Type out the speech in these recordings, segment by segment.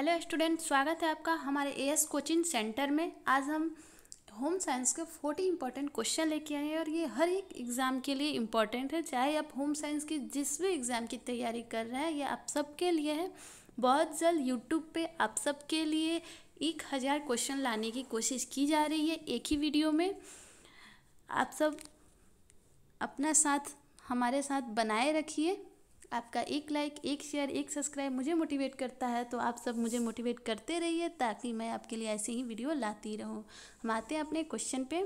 hello student स्वागत है आपका हमारे ए एस कोचिंग सेंटर में आज हम होम साइंस के फोर्टी इंपॉर्टेंट क्वेश्चन लेके आए हैं और ये हर एक एग्ज़ाम के लिए इम्पॉर्टेंट है चाहे आप होम साइंस की जिस भी एग्ज़ाम की तैयारी कर रहे हैं ये आप सबके लिए है बहुत जल्द यूट्यूब पे आप सबके लिए एक हज़ार क्वेश्चन लाने की कोशिश की जा रही है एक ही वीडियो में आप सब अपना साथ हमारे साथ बनाए रखिए आपका एक लाइक एक शेयर एक सब्सक्राइब मुझे मोटिवेट करता है तो आप सब मुझे मोटिवेट करते रहिए ताकि मैं आपके लिए ऐसे ही वीडियो लाती रहूँ हम आते हैं अपने क्वेश्चन पे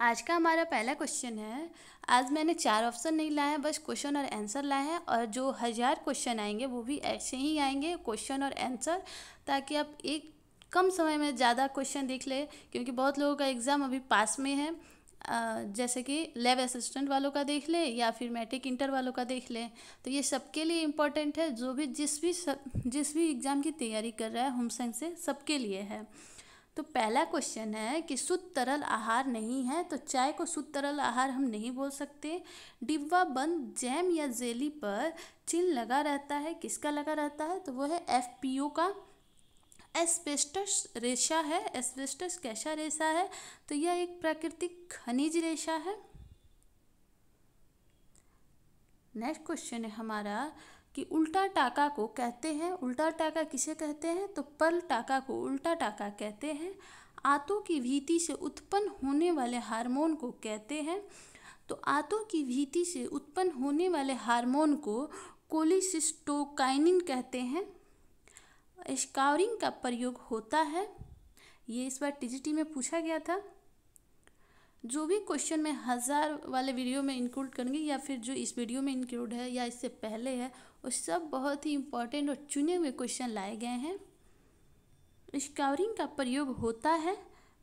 आज का हमारा पहला क्वेश्चन है आज मैंने चार ऑप्शन नहीं लाए हैं बस क्वेश्चन और आंसर लाए हैं और जो हज़ार क्वेश्चन आएंगे वो भी ऐसे ही आएंगे क्वेश्चन और आंसर ताकि आप एक कम समय में ज़्यादा क्वेश्चन देख ले क्योंकि बहुत लोगों का एग्ज़ाम अभी पास में है जैसे कि लैब असिस्टेंट वालों का देख ले या फिर मैट्रिक इंटर वालों का देख ले तो ये सबके लिए इम्पोर्टेंट है जो भी जिस भी सब जिस भी एग्ज़ाम की तैयारी कर रहा है होम साइंस से सबके लिए है तो पहला क्वेश्चन है कि शुद्ध तरल आहार नहीं है तो चाय को शुद्ध तरल आहार हम नहीं बोल सकते डिब्बा बंद जैम या जेली पर चिन्ह लगा रहता है किसका लगा रहता है तो वो है एफ का एस्बेस्टस रेशा है एस्बेस्टस कैसा रेशा है तो यह एक प्राकृतिक खनिज रेशा है नेक्स्ट क्वेश्चन है हमारा कि उल्टा टाका को कहते हैं उल्टा टाका किसे कहते हैं तो पर्ल टाका को उल्टा टाका कहते हैं आंतों की भीति से उत्पन्न होने वाले हार्मोन को कहते हैं तो आंतों की भीति से उत्पन्न होने वाले हार्मोन को कोलिसिस्टोकाइनिन कहते हैं स्काउरिंग का प्रयोग होता है ये इस बार टीजीटी में पूछा गया था जो भी क्वेश्चन में हज़ार वाले वीडियो में इंक्लूड करेंगे या फिर जो इस वीडियो में इंक्लूड है या इससे पहले है वो सब बहुत ही इम्पॉर्टेंट और चुने हुए क्वेश्चन लाए गए हैं स्काउरिंग का प्रयोग होता है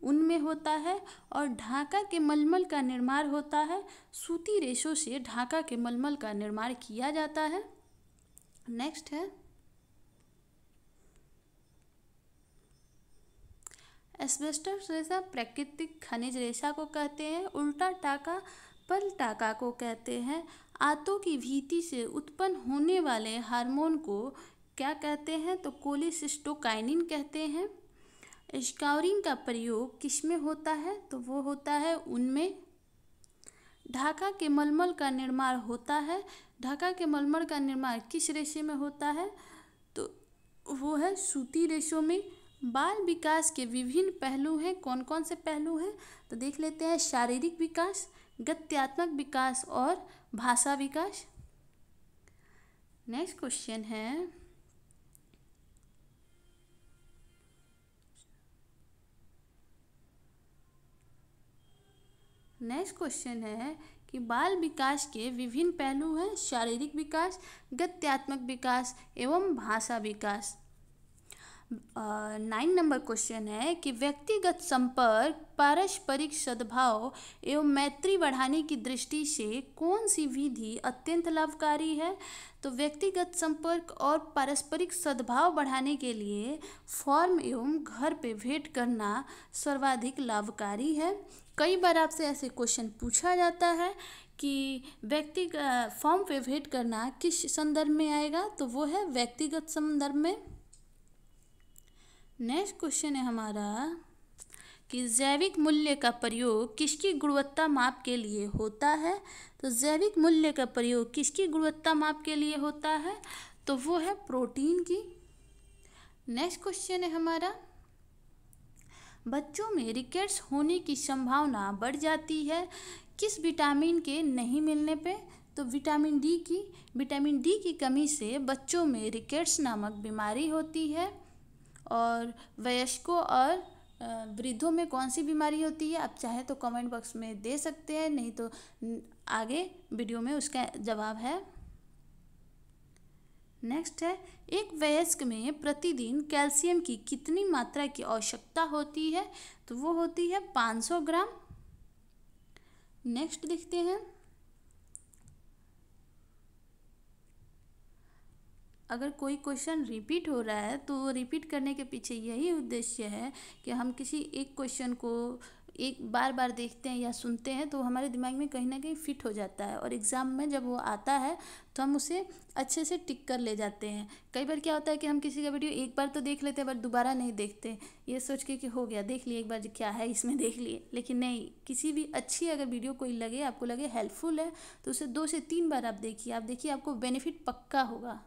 उनमें होता है और ढाका के मलमल का निर्माण होता है सूती रेशों से ढाका के मलमल का निर्माण किया जाता है नेक्स्ट है एस्बेस्टस रेशा प्राकृतिक खनिज रेशा को कहते हैं उल्टा टाका पल टाका को कहते हैं आंतों की भीति से उत्पन्न होने वाले हार्मोन को क्या कहते हैं तो कोलिसिस्टोकाइनिन कहते हैं स्काउरिंग का प्रयोग किस में होता है तो वो होता है उनमें ढाका के मलमल का निर्माण होता है ढाका के मलमल का निर्माण किस रेशे में होता है तो वो है सूती रेशों में बाल विकास के विभिन्न पहलू हैं कौन कौन से पहलू हैं तो देख लेते हैं शारीरिक विकास गत्यात्मक विकास और भाषा विकास नेक्स्ट क्वेश्चन है नेक्स्ट क्वेश्चन है कि बाल विकास के विभिन्न पहलू हैं शारीरिक विकास गत्यात्मक विकास एवं भाषा विकास नाइन नंबर क्वेश्चन है कि व्यक्तिगत संपर्क पारस्परिक सद्भाव एवं मैत्री बढ़ाने की दृष्टि से कौन सी विधि अत्यंत लाभकारी है तो व्यक्तिगत संपर्क और पारस्परिक सद्भाव बढ़ाने के लिए फॉर्म एवं घर पे भेंट करना सर्वाधिक लाभकारी है कई बार आपसे ऐसे क्वेश्चन पूछा जाता है कि व्यक्ति फॉर्म पे भेंट करना किस संदर्भ में आएगा तो वो है व्यक्तिगत संदर्भ में नेक्स्ट क्वेश्चन है हमारा कि जैविक मूल्य का प्रयोग किसकी गुणवत्ता माप के लिए होता है तो जैविक मूल्य का प्रयोग किसकी गुणवत्ता माप के लिए होता है तो वो है प्रोटीन की नेक्स्ट क्वेश्चन है हमारा बच्चों में रिकेट्स होने की संभावना बढ़ जाती है किस विटामिन के नहीं मिलने पे तो विटामिन डी की विटामिन डी की कमी से बच्चों में रिकेट्स नामक बीमारी होती है और वयस्कों और वृद्धों में कौन सी बीमारी होती है आप चाहे तो कमेंट बॉक्स में दे सकते हैं नहीं तो आगे वीडियो में उसका जवाब है नेक्स्ट है एक वयस्क में प्रतिदिन कैल्शियम की कितनी मात्रा की आवश्यकता होती है तो वो होती है 500 ग्राम नेक्स्ट देखते हैं अगर कोई क्वेश्चन रिपीट हो रहा है तो रिपीट करने के पीछे यही उद्देश्य है कि हम किसी एक क्वेश्चन को एक बार बार देखते हैं या सुनते हैं तो हमारे दिमाग में कहीं ना कहीं फिट हो जाता है और एग्ज़ाम में जब वो आता है तो हम उसे अच्छे से टिक कर ले जाते हैं कई बार क्या होता है कि हम किसी का वीडियो एक बार तो देख लेते हैं पर दोबारा नहीं देखते ये सोच के कि हो गया देख लिए एक बार क्या है इसमें देख लिए लेकिन नहीं किसी भी अच्छी अगर वीडियो कोई लगे आपको लगे हेल्पफुल है तो उसे दो से तीन बार आप देखिए आप देखिए आपको बेनिफिट पक्का होगा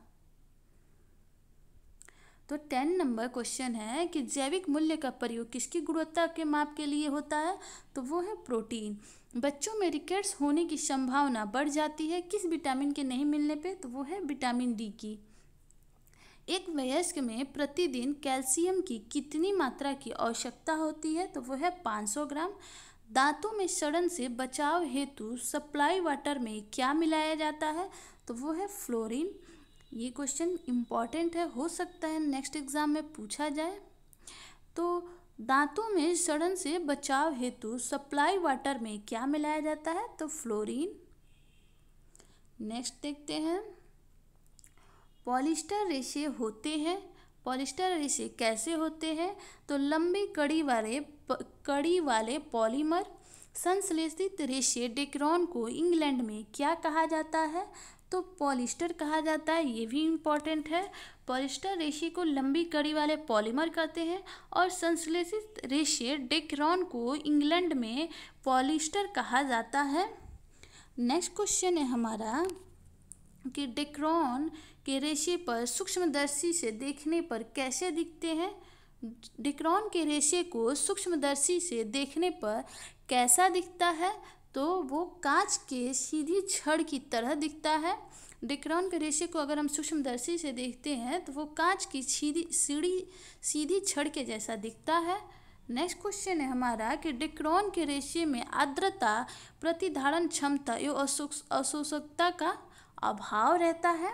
तो टेन नंबर क्वेश्चन है कि जैविक मूल्य का प्रयोग किसकी गुणवत्ता के माप के लिए होता है तो वो है प्रोटीन बच्चों में रिकेट्स होने की संभावना बढ़ जाती है किस विटामिन के नहीं मिलने पे तो वो है विटामिन डी की एक वयस्क में प्रतिदिन कैल्शियम की कितनी मात्रा की आवश्यकता होती है तो वो है पाँच ग्राम दांतों में सड़न से बचाव हेतु सप्लाई वाटर में क्या मिलाया जाता है तो वो है फ्लोरीन ये क्वेश्चन इम्पॉर्टेंट है हो सकता है नेक्स्ट एग्ज़ाम में पूछा जाए तो दांतों में सड़न से बचाव हेतु सप्लाई वाटर में क्या मिलाया जाता है तो फ्लोरीन नेक्स्ट देखते हैं पॉलिस्टर रेशे होते हैं पॉलिस्टर रेशे कैसे होते हैं तो लंबी कड़ी वाले कड़ी वाले पॉलीमर संश्लेषित रेशे डेक्रॉन को इंग्लैंड में क्या कहा जाता है तो पॉलिस्टर कहा जाता है ये भी इम्पॉर्टेंट है पॉलिस्टर रेशे को लंबी कड़ी वाले पॉलीमर कहते हैं और संश्लेषित रेशे डेक्रॉन को इंग्लैंड में पॉलिस्टर कहा जाता है नेक्स्ट क्वेश्चन है हमारा कि डेक्रॉन के रेशे पर सूक्ष्मदर्शी से देखने पर कैसे दिखते हैं डिक्रॉन के रेशे को सूक्ष्मदर्शी से देखने पर कैसा दिखता है तो वो कांच के सीधी छड़ की तरह दिखता है डिक्रॉन के रेशे को अगर हम सूक्ष्मदर्शी से देखते हैं तो वो कांच की सीधी सीढ़ी सीधी छड़ के जैसा दिखता है नेक्स्ट क्वेश्चन है हमारा कि डिक्रॉन के रेशे में आर्द्रता प्रतिधारण क्षमता एवं अशोषकता का अभाव रहता है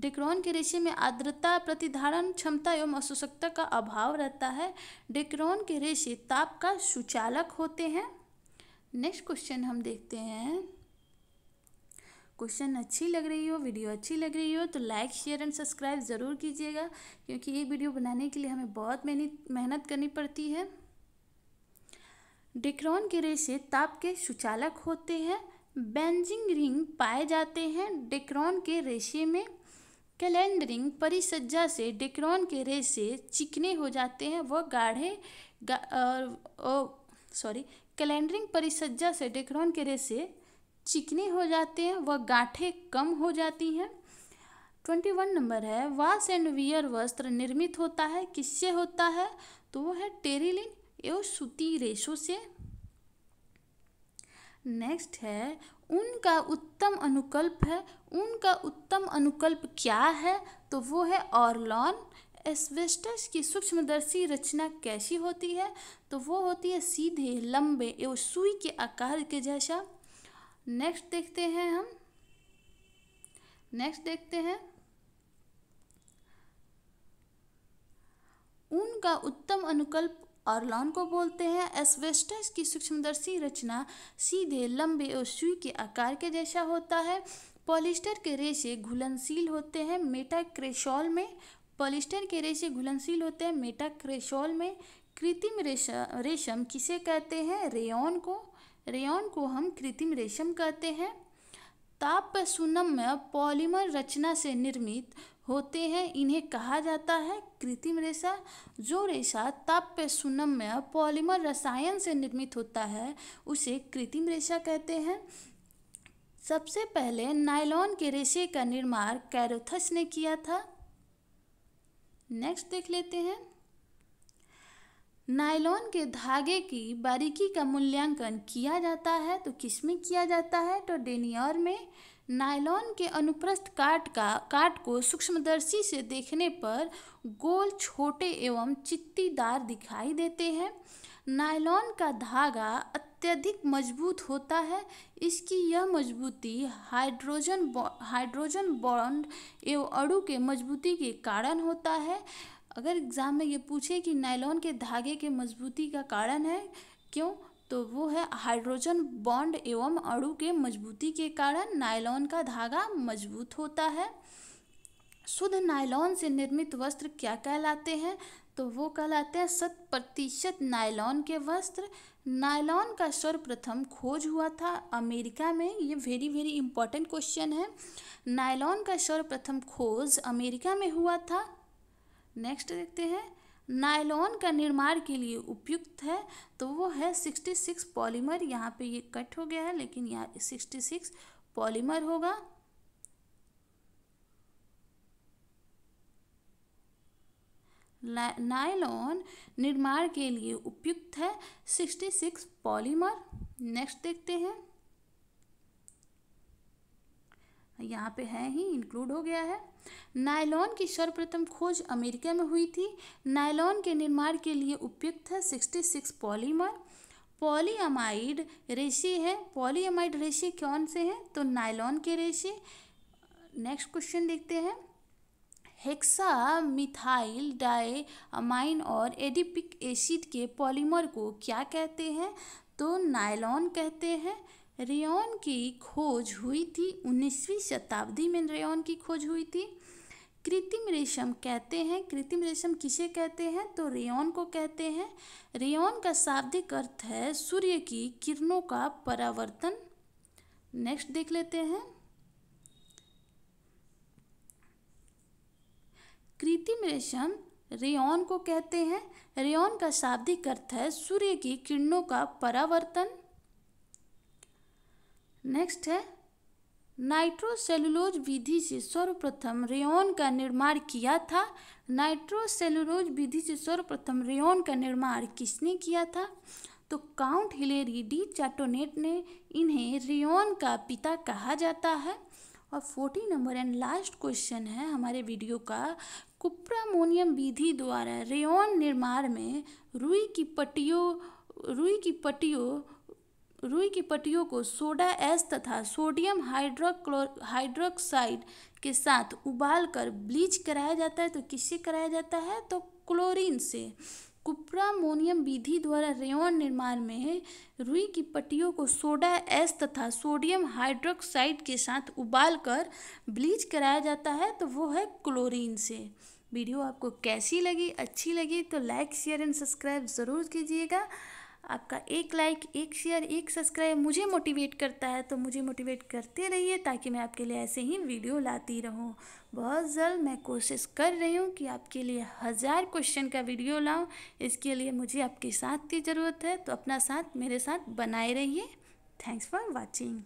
डिक्रॉन के रेशे में आर्द्रता प्रतिधारण क्षमता एवं अशोषकता का अभाव रहता है डिक्रॉन के रेशे ताप का सुचालक होते हैं नेक्स्ट क्वेश्चन हम देखते हैं क्वेश्चन अच्छी लग रही हो वीडियो अच्छी लग रही हो तो लाइक शेयर एंड सब्सक्राइब ज़रूर कीजिएगा क्योंकि ये वीडियो बनाने के लिए हमें बहुत मेहनत करनी पड़ती है डिक्रॉन के रेशे ताप के सुचालक होते हैं बेंजिंग रिंग पाए जाते हैं डिक्रॉन के रेशे में कैलेंडरिंग परिसज्जा से डिक्रॉन के रेशे चिकने हो जाते हैं वह गाढ़े गा, सॉरी कैलेंडरिंग परिसज्जा से डेक्रोन के रेसे चिकने हो जाते हैं व गांठें कम हो जाती हैं ट्वेंटी वन नंबर है वास एंड वियर वस्त्र निर्मित होता है किससे होता है तो वो है टेरिलिन एवं सूती रेशों से नेक्स्ट है उनका उत्तम अनुकल्प है उनका उत्तम अनुकल्प क्या है तो वो है ऑरलॉन एस्बेस्टस की सूक्ष्मदर्शी रचना कैसी होती है तो वो होती है सीधे लंबे एवं सुई के आकार के जैसा नेक्स्ट देखते हैं हम नेक्स्ट देखते हैं ऊन का उत्तम अनुकल्प ऑर्लॉन को बोलते हैं एस्वेस्टस की सूक्ष्मदर्शी रचना सीधे लंबे और सुई के आकार के जैसा होता है पॉलिस्टर के रेशे घुलनशील होते हैं मेटाक्रेशॉल में पॉलिस्टर के रेशे घुलनशील होते हैं मेटाक्रेशोल में कृत्रिम रेशम रेशम किसे कहते हैं रेयन को रेयन को हम कृत्रिम रेशम कहते हैं ताप सुनम में पॉलीमर रचना से निर्मित होते हैं इन्हें कहा जाता है कृत्रिम रेशा जो रेशा ताप सुनम में पॉलीमर रसायन से निर्मित होता है उसे कृत्रिम रेशा कहते हैं सबसे पहले नायलॉन के रेशे का निर्माण कैरोथस ने किया था नेक्स्ट देख लेते हैं नायलॉन के धागे की बारीकी का मूल्यांकन किया जाता है तो किस में किया जाता है तो डेनियर में नायलॉन के अनुप्रस्थ काट का काट को सूक्ष्मदर्शी से देखने पर गोल छोटे एवं चित्तीदार दिखाई देते हैं नायलॉन का धागा अत्यधिक मजबूत होता है इसकी यह मजबूती हाइड्रोजन हाइड्रोजन बॉन्ड एवं अड़ु के मजबूती के कारण होता है अगर एग्ज़ाम में ये पूछे कि नायलॉन के धागे के मजबूती का कारण है क्यों तो वो है हाइड्रोजन बॉन्ड एवं अड़ु के मजबूती के कारण नायलॉन का धागा मजबूत होता है शुद्ध नायलॉन से निर्मित वस्त्र क्या कहलाते हैं तो वो कहलाते हैं शत प्रतिशत नायलॉन के वस्त्र नायलॉन का सर्वप्रथम खोज हुआ था अमेरिका में ये वेरी वेरी इंपॉर्टेंट क्वेश्चन है नायलॉन का सर्वप्रथम खोज अमेरिका में हुआ था नेक्स्ट देखते हैं नायलॉन का निर्माण के लिए उपयुक्त है तो वो है सिक्सटी सिक्स पॉलीमर यहाँ पे ये कट हो गया है लेकिन यहाँ सिक्सटी सिक्स पॉलीमर होगा नायलॉन निर्माण के लिए उपयुक्त है 66 पॉलीमर नेक्स्ट देखते हैं यहाँ पे है ही इंक्लूड हो गया है नायलॉन की सर्वप्रथम खोज अमेरिका में हुई थी नायलॉन के निर्माण के लिए उपयुक्त है 66 पॉलीमर पॉलीअमाइड रेशे है पॉलीअमाइड रेशे कौन से हैं तो नायलॉन के रेशे नेक्स्ट क्वेश्चन देखते हैं हेक्सा मिथाइल अमाइन और एडिपिक एसिड के पॉलीमर को क्या कहते हैं तो नायलॉन कहते हैं रेयन की खोज हुई थी उन्नीसवीं शताब्दी में रेयन की खोज हुई थी कृत्रिम रेशम कहते हैं कृत्रिम रेशम किसे कहते हैं तो रेयन को कहते हैं रेयन का शाब्दिक अर्थ है सूर्य की किरणों का परावर्तन नेक्स्ट देख लेते हैं कृत्रिम रेशम रेयन को कहते हैं रेयन का शाब्दिक अर्थ है सूर्य की किरणों का परावर्तन नेक्स्ट है नाइट्रोसेलुलोज विधि से सर्वप्रथम रेयन का निर्माण किया था नाइट्रोसेलुलोज विधि से सर्वप्रथम रेयन का निर्माण किसने किया था तो काउंट हिलेरी डी चैटोनेट ने इन्हें रेयन का पिता कहा जाता है और forty number and last question है हमारे वीडियो का कुप्रामोनियम विधि द्वारा रेयन निर्माण में रुई की पट्टियों रुई की पट्टियों रुई की पट्टियों को सोडा एस तथा सोडियम हाइड्रोक्लो हाइड्रोक्साइड के साथ उबाल कर ब्लीच कराया जाता है तो किससे कराया जाता है तो क्लोरीन से कुप्रामोनियम विधि द्वारा रेयन निर्माण में रुई की पट्टियों को सोडा एस तथा सोडियम हाइड्रोक्साइड के साथ उबाल कर ब्लीच कराया जाता है तो वो है क्लोरीन से वीडियो आपको कैसी लगी अच्छी लगी तो लाइक शेयर एंड सब्सक्राइब ज़रूर कीजिएगा आपका एक लाइक एक शेयर एक सब्सक्राइब मुझे मोटिवेट करता है तो मुझे मोटिवेट करते रहिए ताकि मैं आपके लिए ऐसे ही वीडियो लाती रहूँ बहुत जल्द मैं कोशिश कर रही हूँ कि आपके लिए हज़ार क्वेश्चन का वीडियो लाऊँ इसके लिए मुझे आपके साथ की ज़रूरत है तो अपना साथ मेरे साथ बनाए रहिए थैंक्स फॉर वॉचिंग